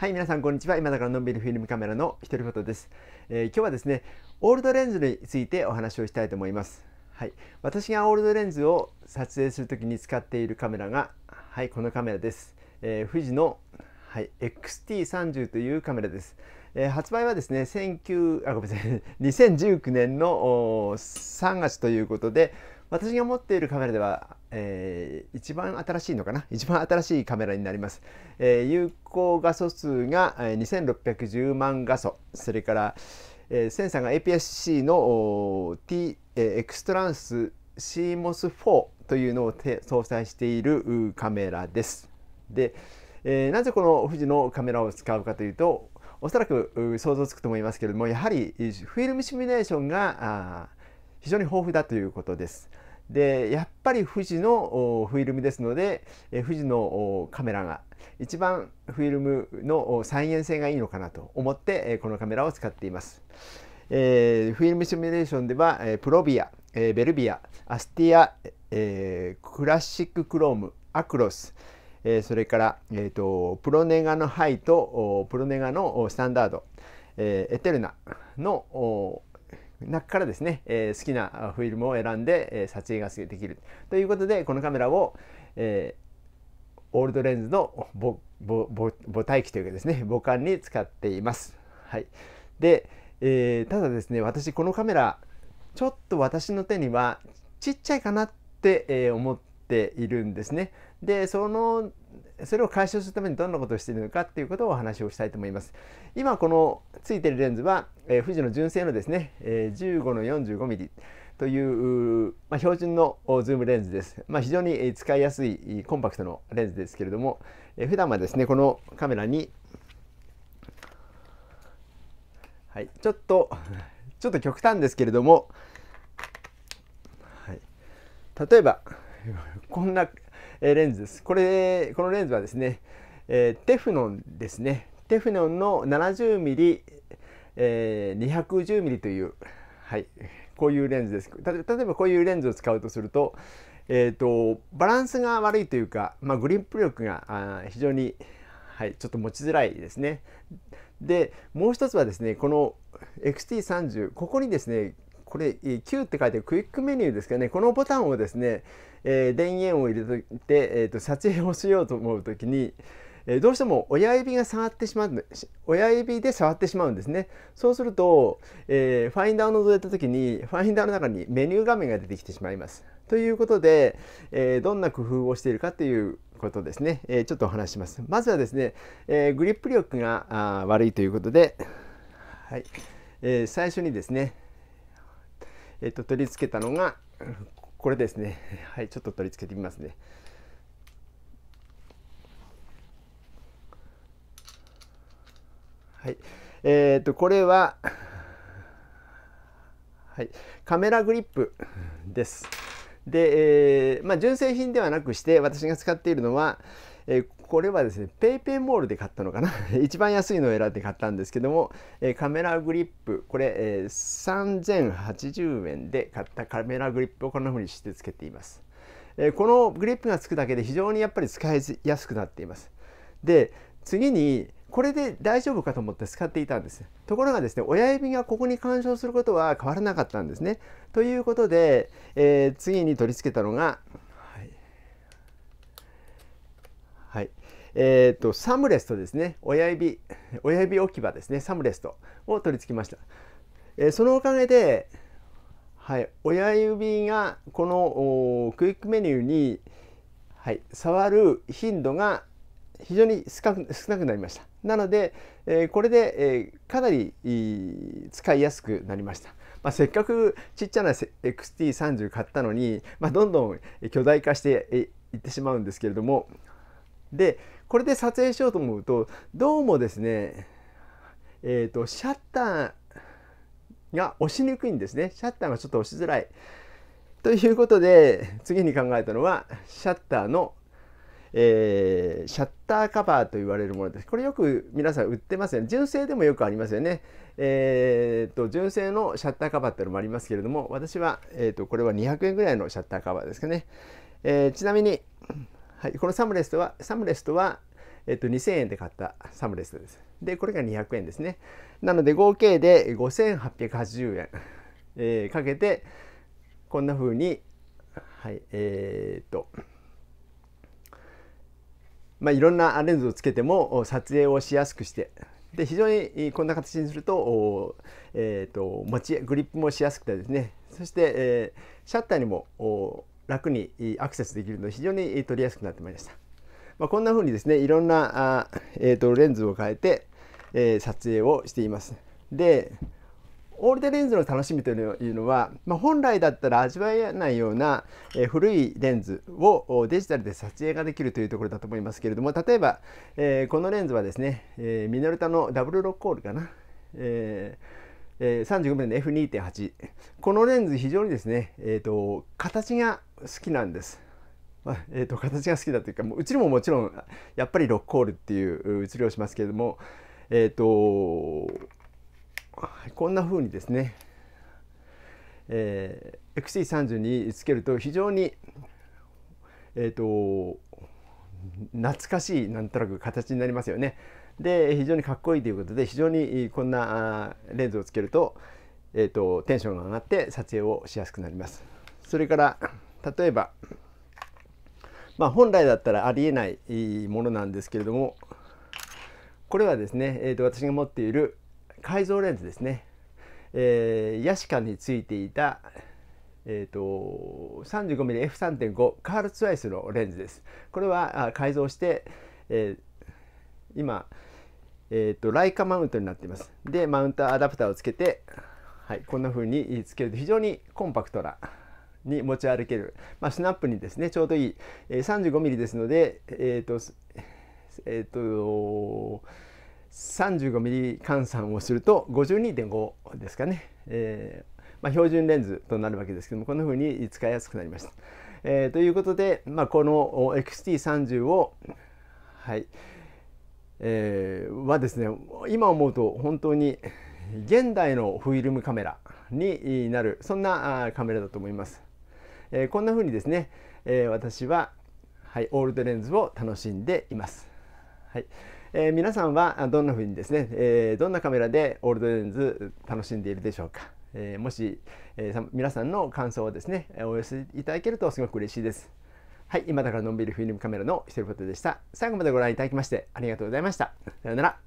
はい、皆さん、こんにちは。今だからのんびりフィルムカメラのひとりことです、えー、今日はですね、オールドレンズについてお話をしたいと思います。はい、私がオールドレンズを撮影するときに使っているカメラが、はい、このカメラです。えー、富士の、はい、XT30 というカメラです。えー、発売はですね、19… あごめんなさい2019 年の3月ということで、私が持っているカメラではえー、一番新しいのかな一番新しいカメラになります、えー、有効画素数が2610万画素それから、えー、センサーが APS-C の T、えー、エクストランス CMOS4 というのを搭載しているカメラですで、えー、なぜこの富士のカメラを使うかというとおそらく想像つくと思いますけれどもやはりフィルムシミュレーションが非常に豊富だということです。でやっぱり富士のフィルムですので富士のカメラが一番フィルムの再現性がいいのかなと思ってこのカメラを使っています。えー、フィルムシミュレーションではプロビア、ベルビア、アスティア、えー、クラシッククローム、アクロス、えー、それから、えーと、プロネガのハイとプロネガのスタンダード、えー、エテルナの中からですね、えー、好きなフィルムを選んで、えー、撮影ができるということでこのカメラを、えー、オールドレンズの母体機というかですね母艦に使っています。はい、で、えー、ただですね私このカメラちょっと私の手にはちっちゃいかなって、え思っているんですね。でそのそれを解消するためにどんなことをしているのかっていうことをお話をしたいと思います。今このついているレンズは、えー、富士の純正のですね、えー、15の 45mm という、まあ、標準のズームレンズです。まあ、非常に使いやすいコンパクトのレンズですけれども、えー、普段はですねこのカメラに、はい、ちょっとちょっと極端ですけれども、はい、例えばこんなえレンズです。これ、このレンズはですね、えー、テフノンですね。テフノンの 70mm、え 210mm という、はい、こういうレンズです。例えばこういうレンズを使うとすると、えーと、バランスが悪いというか、まあ、グリップ力が非常に、はい、ちょっと持ちづらいですね。でもう一つはですねこの XT30 ここにですねこれ Q って書いてあるクイックメニューですけどねこのボタンをですね、えー、電源を入れて、えーと、撮影をしようと思う時に、えー、どうしても親指が触ってしまう親指で触ってしまうんですねそうすると、えー、ファインダーを覗いた時にファインダーの中にメニュー画面が出てきてしまいますということで、えー、どんな工夫をしているかということですね、えちょっとお話しますまずはですね、えグリップ力が悪いということではい、え最初にですねえっと、取り付けたのがこれですね はいちょっと取り付けてみますねはいえー、っとこれははいカメラグリップですで、えーまあ、純正品ではなくして私が使っているのは、えこれはですね PayPay モールで買ったのかな 一番安いのを選んで買ったんですけども、えカメラグリップこれ、え3080円で買ったカメラグリップをこんな風にしてつけています、えこのグリップがつくだけで非常にやっぱり使いやすくなっていますで次にこれで大丈夫かと思って使っていたんですところがですね親指がここに干渉することは変わらなかったんですねということで、えー、次に取り付けたのがはい。えっ、と、サムレストですね。親指、親指置き場ですね。サムレストを取り付けました。えー、そのおかげで、はい、親指がこのクイックメニューに、はい、触る頻度が非常に少なくなりました。なので、えー、これで、えー、かなり使いやすくなりました。まあ、せっかくちっちゃな XT30 買ったのに、まあ、どんどん巨大化していってしまうんですけれども、でこれで撮影しようと思うとどうもですねえっ、ー、とシャッターが押しにくいんですねシャッターがちょっと押しづらい。ということで次に考えたのはシャッターの、えー、シャッターカバーと言われるものです。これよく皆さん売ってますよね。純正でもよくありますよね。えーと、純正のシャッターカバーってのもありますけれども私は、えーと、とこれは200円ぐらいのシャッターカバーですかね。えー、ちなみにはい、このサムレストは、サムレストは、えっと、2000円で買ったサムレストです。で、これが200円ですね。なので、合計で5880円、えー、かけて、こんな風に、はい、えー、っと、まあ、いろんなレンズをつけても撮影をしやすくして、で非常にこんな形にすると,、えーと、持ちグリップもしやすくてですねそして、えー、シャッターにも楽にアクセスできるので非常に取りやすくなってまいりました。まあ、こんな風にですねいろんなあ、えーと、レンズを変えて、えー、撮影をしています。でオールデレンズの楽しみというのは、まあ、本来だったら味わえないような、えー、古いレンズをデジタルで撮影ができるというところだと思いますけれども例えば、えー、このレンズはですね、えミノルタのダブルロックコールかな、えー、35mm の F2.8 このレンズ非常にですね、えーと形がきなんです。まあ、えーと、形が好きだというかもううちにももちろんやっぱりロックホールっていう移りをしますけれども、えーと、こんな風にですね、えー、XC30 につけると非常に、えーと、懐かしいなんとなく形になりますよね。で非常にかっこいいということで非常にこんなレンズをつけると,、えー、とテンションが上がって撮影をしやすくなります。それから例えば、まあ、本来だったらありえないものなんですけれどもこれはですね、えー、と私が持っている改造レンズですね、えー、ヤシカについていた、えーと、35mmF3.5 カールツワイスのレンズです。これは改造して、えー、今、えーと、ライカマウントになっています。でマウントアダプターをつけて、はい、こんな風につけると非常にコンパクトなに持ち歩ける、まあ、スナップにですねちょうどいい、え 35mm ですのでえっ、ー、とえー、と 35mm 換算をすると52.5ですかね、えー、まあ、標準レンズとなるわけですけどもこんなうに使いやすくなりました。えー、ということで、まあ、この XT30 をはいえー、はですね今思うと本当に現代のフィルムカメラになるそんなカメラだと思います。えー、こんな風にですね、えー、私は、はい、オールドレンズを楽しんでいます。はいえー、皆さんはどんな風にですね、えどんなカメラでオールドレンズ楽しんでいるでしょうか。えもし、え皆さんの感想をですねお寄せいただけるとすごく嬉しいです。はい、今だからのんびりフィルムカメラのひとりぽてでした。最後までご覧いただきましてありがとうございました。さようなら。